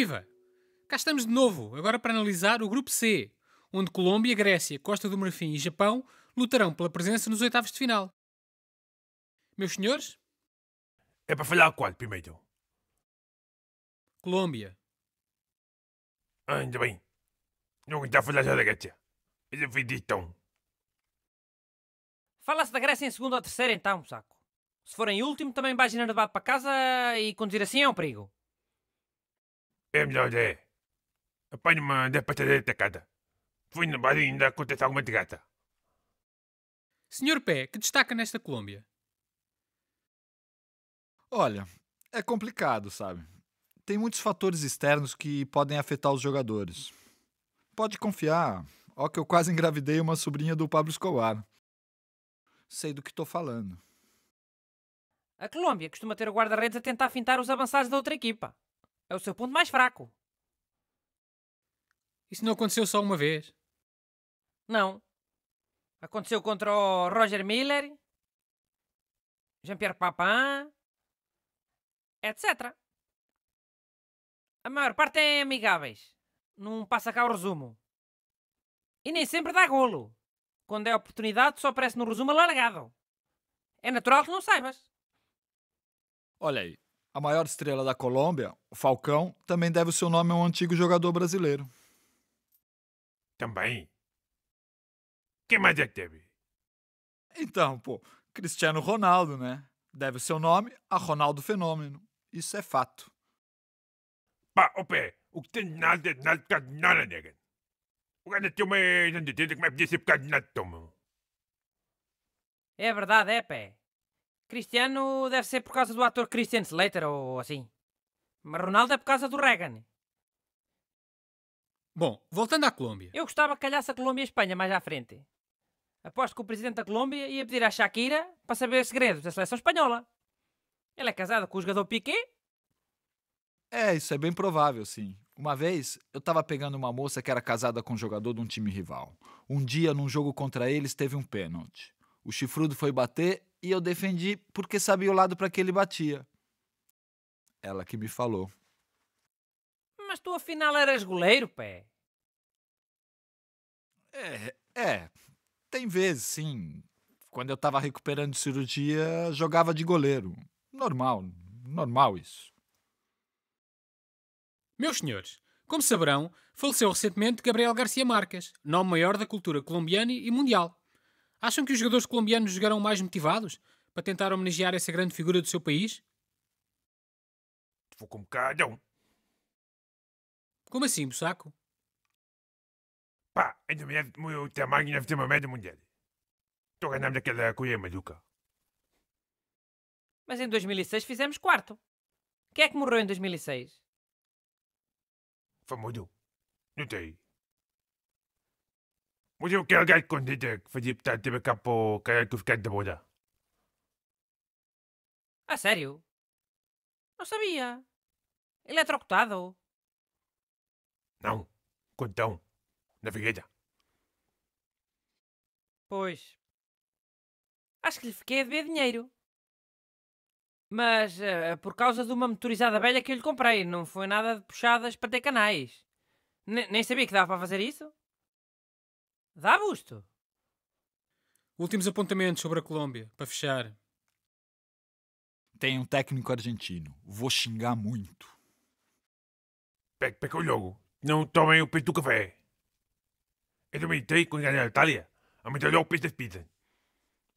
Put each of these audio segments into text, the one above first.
Viva! Cá estamos de novo, agora para analisar o Grupo C, onde Colômbia, Grécia, Costa do Marfim e Japão lutarão pela presença nos oitavos de final. Meus senhores? É para falhar qual primeiro? Colômbia. Ainda bem. Não está a falhar já da Grécia. eu vi Fala-se da Grécia em segundo ou terceiro então, saco. Se forem em último, também vai generar para casa e conduzir assim é um perigo. É melhor é. Apanho uma depatadeira tacada. Fui no bar e ainda acontece alguma de gata. Senhor Pé, que destaca nesta Colômbia? Olha, é complicado, sabe? Tem muitos fatores externos que podem afetar os jogadores. Pode confiar, ó que eu quase engravidei uma sobrinha do Pablo Escobar. Sei do que estou falando. A Colômbia costuma ter guarda-redes a tentar fintar os avançados da outra equipa. É o seu ponto mais fraco. Isso não aconteceu só uma vez? Não. Aconteceu contra o Roger Miller, Jean-Pierre Papin, etc. A maior parte é amigáveis. Não passa cá o resumo. E nem sempre dá golo. Quando é oportunidade, só aparece no resumo alargado. É natural que não saibas. Olha aí, a maior estrela da Colômbia, o Falcão, também deve o seu nome a um antigo jogador brasileiro. Também. Quem mais é que teve? Então, pô, Cristiano Ronaldo, né? Deve o seu nome a Ronaldo Fenômeno. Isso é fato. Pá, ô pé, o que tem de nada é de nada por causa de nada, nega. O cara tem uma identidade é que vai podia ser por causa de nada, toma. É verdade, é, pé. Cristiano deve ser por causa do ator Christian Slater ou assim. Mas Ronaldo é por causa do Reagan. Bom, voltando à Colômbia. Eu gostava que calhasse a Colômbia e a Espanha mais à frente. Aposto que o presidente da Colômbia ia pedir à Shakira para saber segredos da seleção espanhola. Ela é casada com o jogador Piqué? É, isso é bem provável, sim. Uma vez, eu estava pegando uma moça que era casada com um jogador de um time rival. Um dia, num jogo contra eles, teve um pênalti. O chifrudo foi bater e eu defendi porque sabia o lado para que ele batia. Ela que me falou. Mas tu afinal eras goleiro, pé. É, é. Tem vezes, sim. Quando eu tava recuperando de cirurgia, jogava de goleiro. Normal, normal isso. Meus senhores, como saberão, faleceu recentemente Gabriel Garcia Marques, nome maior da cultura colombiana e mundial. Acham que os jogadores colombianos jogarão mais motivados para tentar homenagear essa grande figura do seu país? Vou com calhão. Como assim, Bussaco? Pá, ainda me deve, meu tamanho deve ter uma média mundial. Estou ganhando daquela colher maluca. Mas em 2006 fizemos quarto. Quem é que morreu em 2006? Famoso. Não tem. Moet je ook heel kijken, que dit verdiept uit de kapo, que eu fiquei de boda. A sério? Não sabia. Eletrocutado. Não, contão, na figueira. Pois. Acho que lhe fiquei a beber dinheiro. Mas uh, por causa de uma motorizada velha que eu lhe comprei, não foi nada de puxadas para ter canais. N nem sabia que dava para fazer isso. Dá busto! Últimos apontamentos sobre a Colômbia, para fechar. Tem um técnico argentino. Vou xingar muito. Pega, peca o jogo. Não tomem o peito do café. Eu também entrei com ganhei a Itália. Aumentei logo o peito da pizza.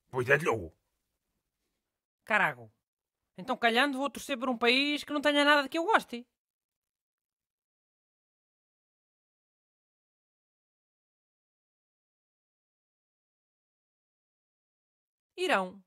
Pois é, logo. Carago. Então, calhando, vou torcer por um país que não tenha nada de que eu goste. Irão.